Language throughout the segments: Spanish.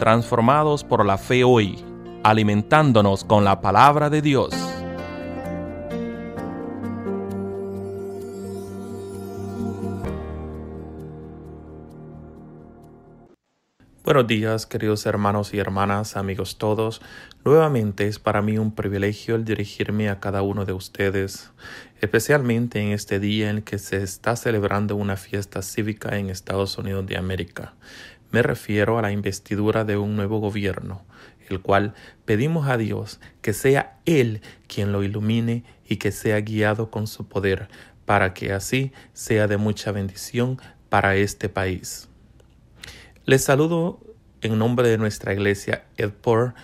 transformados por la fe hoy, alimentándonos con la palabra de Dios. Buenos días, queridos hermanos y hermanas, amigos todos. Nuevamente es para mí un privilegio el dirigirme a cada uno de ustedes, especialmente en este día en que se está celebrando una fiesta cívica en Estados Unidos de América. Me refiero a la investidura de un nuevo gobierno, el cual pedimos a Dios que sea Él quien lo ilumine y que sea guiado con su poder, para que así sea de mucha bendición para este país. Les saludo en nombre de nuestra iglesia Edport,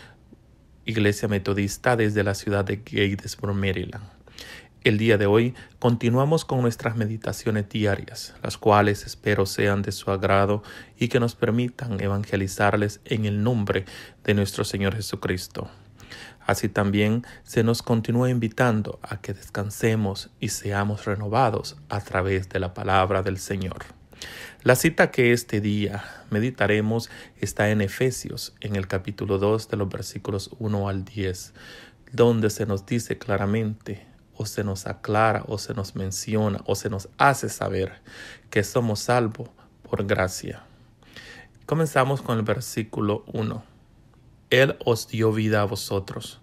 Iglesia Metodista desde la ciudad de Gatesburg, Maryland. El día de hoy continuamos con nuestras meditaciones diarias, las cuales espero sean de su agrado y que nos permitan evangelizarles en el nombre de nuestro Señor Jesucristo. Así también se nos continúa invitando a que descansemos y seamos renovados a través de la palabra del Señor. La cita que este día meditaremos está en Efesios, en el capítulo 2 de los versículos 1 al 10, donde se nos dice claramente o se nos aclara o se nos menciona o se nos hace saber que somos salvos por gracia. Comenzamos con el versículo 1. Él os dio vida a vosotros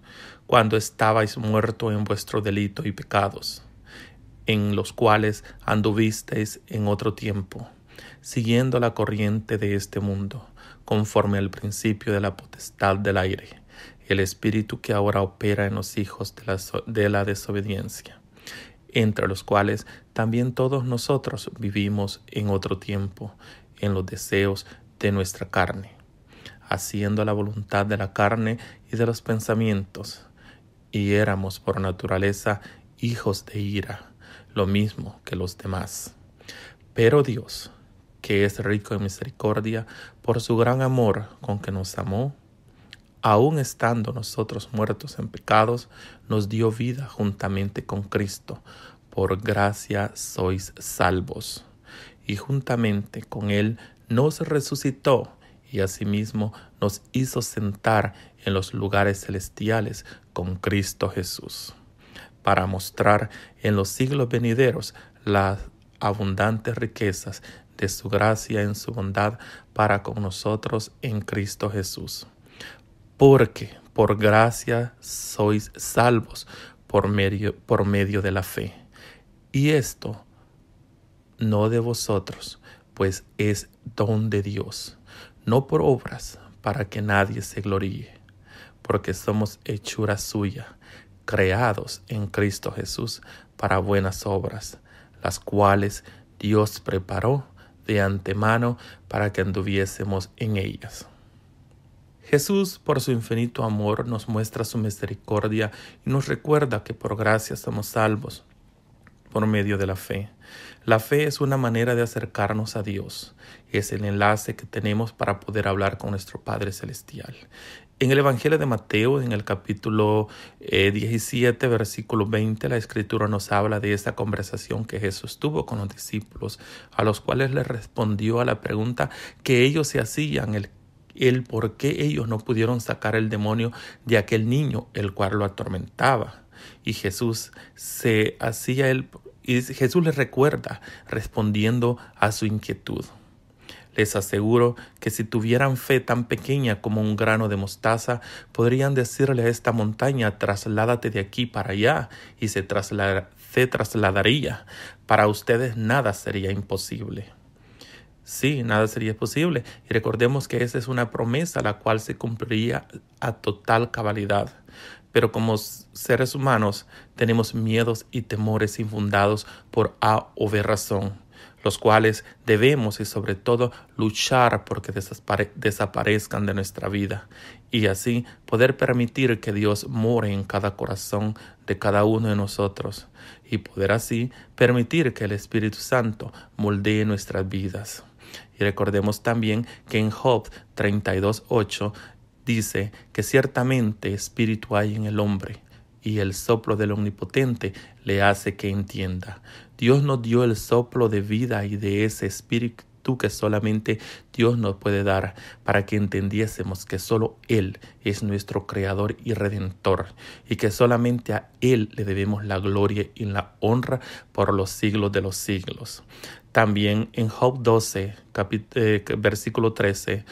cuando estabais muerto en vuestro delito y pecados, en los cuales anduvisteis en otro tiempo, siguiendo la corriente de este mundo, conforme al principio de la potestad del aire el espíritu que ahora opera en los hijos de la, desobediencia, entre los cuales también todos nosotros vivimos en otro tiempo, en los deseos de nuestra carne, haciendo la voluntad de la carne y de los pensamientos, y éramos por naturaleza hijos de ira, lo mismo que los demás. Pero Dios, que es rico en misericordia, por su gran amor con que nos amó, aun estando nosotros muertos en pecados, nos dio vida juntamente con Cristo. Por gracia sois salvos. Y juntamente con Él nos resucitó y asimismo nos hizo sentar en los lugares celestiales con Cristo Jesús, para mostrar en los siglos venideros las abundantes riquezas de su gracia en su bondad para con nosotros en Cristo Jesús porque por gracia sois salvos por medio, por medio de la fe. Y esto no de vosotros, pues es don de Dios, no por obras, para que nadie se gloríe, porque somos hechura suya, creados en Cristo Jesús para buenas obras, las cuales Dios preparó de antemano para que anduviésemos en ellas. Jesús, por su infinito amor, nos muestra su misericordia y nos recuerda que por gracia somos salvos por medio de la fe. La fe es una manera de acercarnos a Dios, es el enlace que tenemos para poder hablar con nuestro Padre Celestial. En el Evangelio de Mateo, en el capítulo 17, eh, versículo 20, la escritura nos habla de esta conversación que Jesús tuvo con los discípulos, a los cuales le respondió a la pregunta que ellos se hacían, el el por qué ellos no pudieron sacar el demonio de aquel niño, el cual lo atormentaba. Y Jesús se hacía el y Jesús les recuerda respondiendo a su inquietud. Les aseguro que si tuvieran fe tan pequeña como un grano de mostaza, podrían decirle a esta montaña, trasládate de aquí para allá, y se trasladaría. Para ustedes nada sería imposible. Sí, nada sería posible. Y recordemos que esa es una promesa la cual se cumpliría a total cabalidad. Pero como seres humanos tenemos miedos y temores infundados por A o B razón, los cuales debemos y sobre todo luchar porque desaparezcan de nuestra vida y así poder permitir que Dios more en cada corazón de cada uno de nosotros y poder así permitir que el Espíritu Santo moldee nuestras vidas recordemos también que en Job 32.8 dice que ciertamente espíritu hay en el hombre y el soplo del Omnipotente le hace que entienda. Dios nos dio el soplo de vida y de ese espíritu que solamente Dios nos puede dar para que entendiésemos que solo Él es nuestro Creador y Redentor y que solamente a Él le debemos la gloria y la honra por los siglos de los siglos. También en Job 12, eh, versículo 13,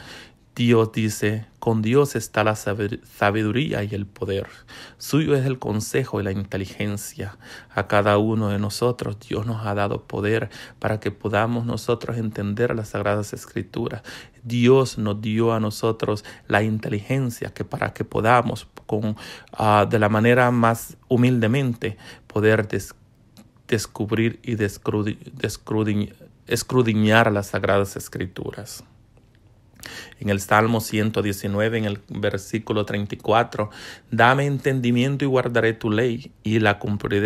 Dios dice, con Dios está la sabiduría y el poder. Suyo es el consejo y la inteligencia. A cada uno de nosotros Dios nos ha dado poder para que podamos nosotros entender las sagradas escrituras. Dios nos dio a nosotros la inteligencia que para que podamos con, ah, de la manera más humildemente poder descubrir y escrudiñar las sagradas escrituras. En el Salmo 119, en el versículo 34, dame entendimiento y guardaré tu ley y la cumpliré,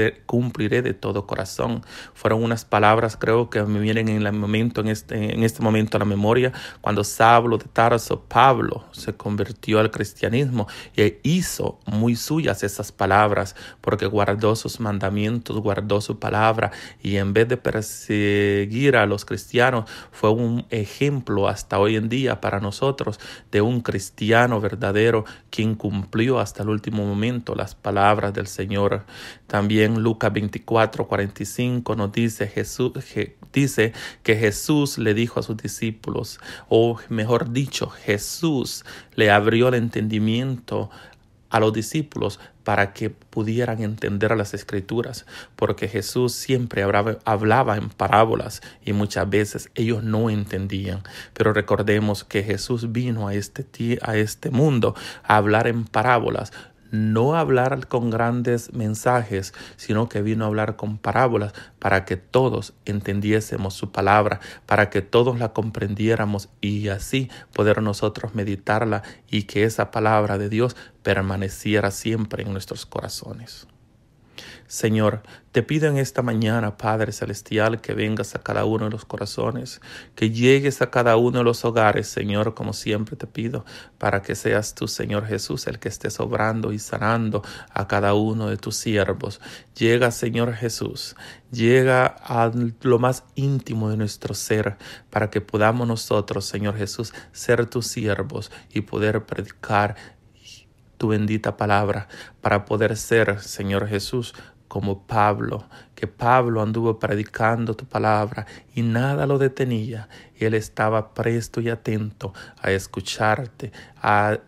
de todo corazón. Fueron unas palabras, creo que me vienen en, el momento, este, en, este, momento a la memoria, cuando Sablo de Tarso, Pablo, se convirtió al cristianismo e hizo muy suyas esas palabras, porque guardó sus mandamientos, guardó su palabra y en vez de perseguir a los cristianos, fue un ejemplo hasta hoy en día para nosotros de un cristiano verdadero quien cumplió hasta el último momento las palabras del Señor. También Lucas 24, nos dice, Jesús, dice que Jesús le dijo a sus discípulos, o mejor dicho, Jesús le abrió el entendimiento a los discípulos para que pudieran entender las escrituras, porque Jesús siempre hablaba, en parábolas y muchas veces ellos no entendían. Pero recordemos que Jesús vino a este, a este mundo a hablar en parábolas, no hablar con grandes mensajes, sino que vino a hablar con parábolas para que todos entendiésemos su palabra, para que todos la comprendiéramos y así poder nosotros meditarla y que esa palabra de Dios permaneciera siempre en nuestros corazones. Señor, te pido en esta mañana, Padre Celestial, que vengas a cada uno de los corazones, que llegues a cada uno de los hogares, Señor, como siempre te pido, para que seas tú, Señor Jesús, el que estés obrando y sanando a cada uno de tus siervos. Llega, Señor Jesús, llega a lo más íntimo de nuestro ser, para que podamos nosotros, Señor Jesús, ser tus siervos y poder predicar tu bendita palabra para poder ser, Señor Jesús, como Pablo, que Pablo anduvo predicando tu palabra y nada lo detenía. Y él estaba presto y atento a escucharte, a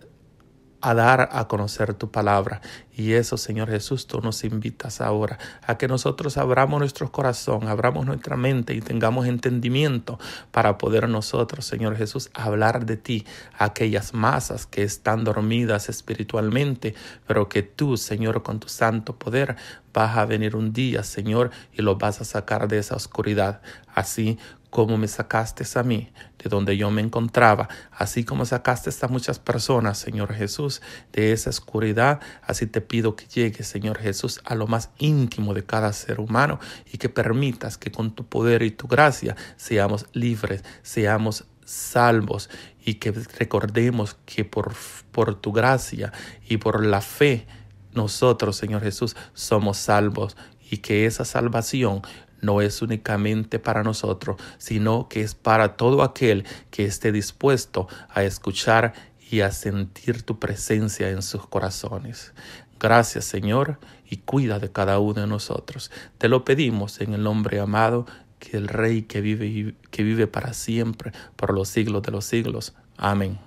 a dar a conocer tu palabra. Y eso, Señor Jesús, tú nos invitas ahora a que nosotros abramos nuestro corazón, abramos nuestra mente y tengamos entendimiento para poder nosotros, Señor Jesús, hablar de ti a aquellas masas que están dormidas espiritualmente, pero que tú, Señor, con tu santo poder, vas a venir un día, Señor, y lo vas a sacar de esa oscuridad. Así como me sacaste a mí de donde yo me encontraba, así como sacaste a muchas personas, Señor Jesús, de esa oscuridad, así te pido que llegues, Señor Jesús, a lo más íntimo de cada ser humano y que permitas que con tu poder y tu gracia seamos libres, seamos salvos y que recordemos que por, por tu gracia y por la fe, nosotros, Señor Jesús, somos salvos y que esa salvación no es únicamente para nosotros, sino que es para todo aquel que esté dispuesto a escuchar y a sentir tu presencia en sus corazones. Gracias Señor y cuida de cada uno de nosotros. Te lo pedimos en el nombre amado, que el Rey que vive, que vive para siempre, por los siglos de los siglos. Amén.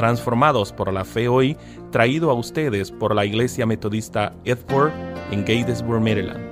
transformados por la fe hoy, traído a ustedes por la Iglesia Metodista Edward en Gatesburg, Maryland.